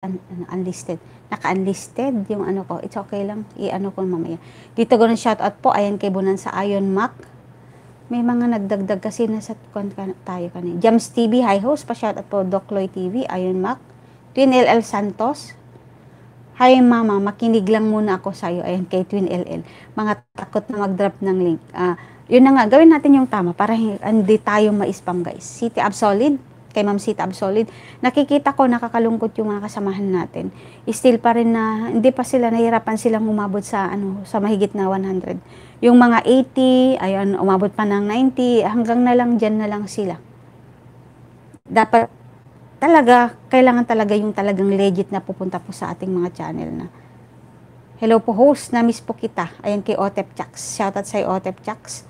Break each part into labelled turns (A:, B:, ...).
A: un ano, unlisted. Naka-unlisted yung ano ko. It's okay lang. I-ano ko mamaya. Dito ko ng shoutout po. Ayan kay Bunan sa Ion Mac. May mga nagdagdag kasi nasa kan, tayo kanina. Jams TV, hi host. Pa-shoutout po. Doc Loy TV, Ion Mac. Twin LL Santos. Hi mama, makinig lang muna ako sa'yo. Ayan kay Twin LL. Mga takot na mag-drop ng link. Uh, yun na nga, gawin natin yung tama para hindi tayo ma-spam guys. City Absolid, kay Ma'am Sita Absolid, nakikita ko nakakalungkot yung mga kasamahan natin. Eh, still pa rin na hindi pa sila nahirapan silang umabot sa ano sa mahigit na 100. Yung mga 80, ayun umabot pa ng 90, hanggang na lang diyan na lang sila. Dapat talaga kailangan talaga yung talagang legit na pupunta po sa ating mga channel na Hello po host, na-miss po kita. Ayan kay Otep Chax. Shoutout sa Otep Chax.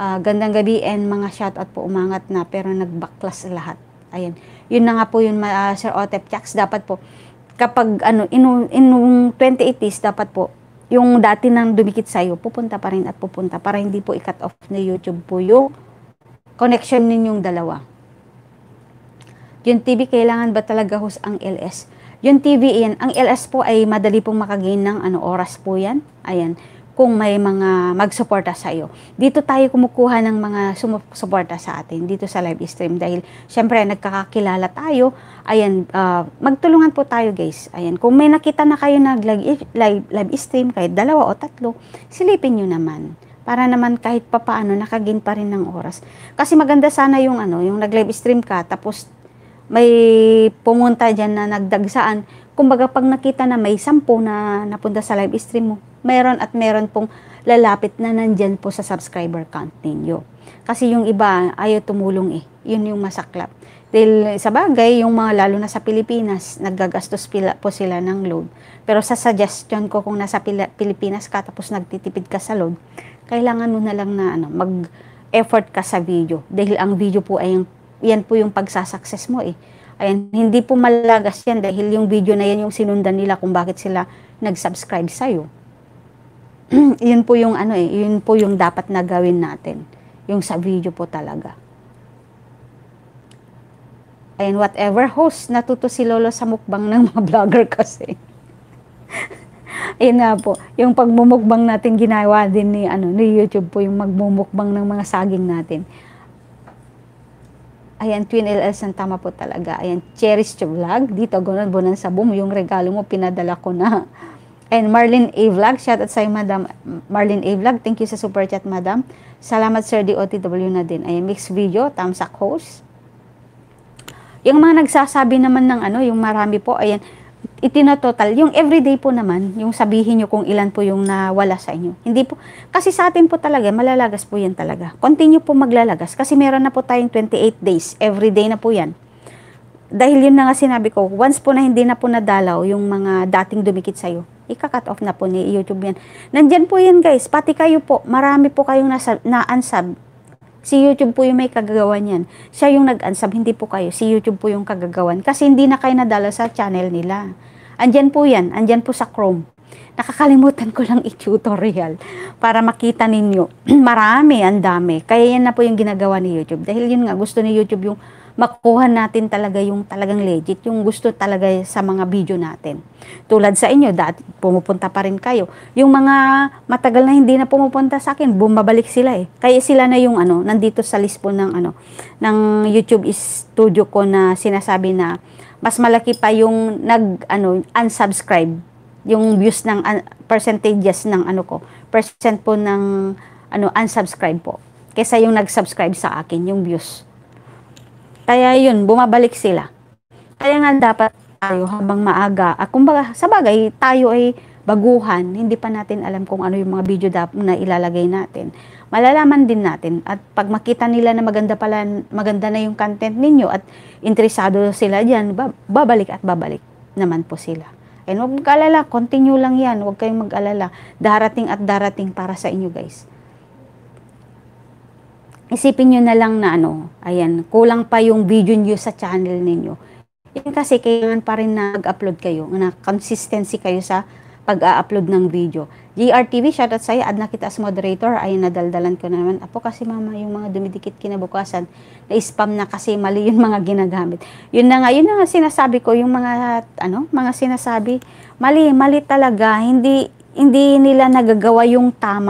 A: Uh, ah, gandang gabi and mga shoutout po umangat na pero nagbaklas lahat. Ayan. Yun na nga po yun, uh, Sir Otep Chax. Dapat po, kapag ano, inung, inung 2080s, dapat po, yung dati nang dumikit sa'yo, pupunta pa rin at pupunta para hindi po i-cut off na YouTube po yung connection ninyong dalawa. Yung TV, kailangan ba talaga hus ang LS? Yung TV, yan. Ang LS po ay madali pong makagain ng ano, oras po yan. Ayan kung may mga magsuporta sa iyo. Dito tayo kumukuha ng mga sumusuporta sa atin dito sa live stream dahil syempre nagkakakilala tayo. Ayan, uh, magtulungan po tayo guys. Ayan, kung may nakita na kayo nag live, live, live stream kahit dalawa o tatlo, silipin niyo naman para naman kahit papaano nakagin pa rin ng oras. Kasi maganda sana yung ano, yung nag-live stream ka tapos may pumunta diyan na nagdagsaan. Kumbaga pag nakita na may sampo na napunta sa live stream mo, meron at meron pong lalapit na nandyan po sa subscriber count ninyo. Kasi yung iba ayaw tumulong eh. Yun yung masaklap. Dahil sa bagay, yung mga lalo na sa Pilipinas, naggagastos pila, po sila ng load. Pero sa suggestion ko kung nasa Pilipinas ka tapos nagtitipid ka sa load, kailangan mo na lang na ano, mag-effort ka sa video. Dahil ang video po ay yung, yan po yung pagsasucess mo eh. Ayan, hindi po malagas yan dahil yung video na yan yung sinundan nila kung bakit sila nag-subscribe sa'yo. yun po yung ano eh, yun po yung dapat na gawin natin. Yung sa video po talaga. And whatever host, natuto si Lolo sa mukbang ng mga vlogger kasi. Ayun nga po, yung pagmumukbang natin ginawa din ni, ano, ni YouTube po, yung magmumukbang ng mga saging natin. Ayan, Twin LS ang tama po talaga. Ayan, cherish to vlog. Dito, gunan-bunan sa Boom, yung regalo mo, pinadala ko na. And Marlene A. Vlog, shout out sa'yo, Madam. Marlene A. Vlog, thank you sa super chat, Madam. Salamat, Sir DOTW na din. Ayan, mixed video, thumbs up host. Yung mga nagsasabi naman ng ano, yung marami po, ayan, itinototal. Yung everyday po naman, yung sabihin nyo kung ilan po yung nawala sa inyo. Hindi po, kasi sa atin po talaga, malalagas po yan talaga. Continue po maglalagas kasi meron na po tayong 28 days. Everyday na po yan dahil yun na nga sinabi ko, once po na hindi na po nadalaw yung mga dating dumikit sa'yo, Ika-cut off na po ni YouTube yan. Nandyan po yan guys. Pati kayo po. Marami po kayong nasa, na-unsub. Si YouTube po yung may kagagawan yan. Siya yung nag-unsub, hindi po kayo. Si YouTube po yung kagagawan. Kasi hindi na kayo nadala sa channel nila. Andyan po yan. Andyan po sa Chrome. Nakakalimutan ko lang i-tutorial para makita ninyo. Marami, ang dami. Kaya yan na po yung ginagawa ni YouTube. Dahil yun nga, gusto ni YouTube yung makuha natin talaga yung talagang legit, yung gusto talaga sa mga video natin. Tulad sa inyo, dati pumupunta pa rin kayo. Yung mga matagal na hindi na pumupunta sa akin, bumabalik sila eh. Kaya sila na yung ano, nandito sa list po ng ano, ng YouTube studio ko na sinasabi na mas malaki pa yung nag ano, unsubscribe yung views ng uh, percentages ng ano ko, percent po ng ano unsubscribe po kaysa yung nag-subscribe sa akin yung views. Kaya yun, bumabalik sila. Kaya nga dapat tayo habang maaga. At kumbaga, sa bagay, tayo ay baguhan. Hindi pa natin alam kung ano yung mga video na ilalagay natin. Malalaman din natin. At pag makita nila na maganda, pala, maganda na yung content ninyo at interesado sila dyan, babalik at babalik naman po sila. And huwag mag-alala, continue lang yan. Huwag kayong mag-alala. Darating at darating para sa inyo guys isipin nyo na lang na ano, ayan, kulang pa yung video nyo sa channel ninyo. Yan kasi kailangan pa rin nag-upload kayo, na consistency kayo sa pag-upload ng video. GRTV, shoutout sa'yo, add na kita as moderator. Ay, nadaldalan ko na naman. Apo kasi mama, yung mga dumidikit kinabukasan, na-spam na kasi mali yung mga ginagamit. Yun na nga, yun na nga sinasabi ko, yung mga, ano, mga sinasabi, mali, mali talaga, hindi, hindi nila nagagawa yung tama.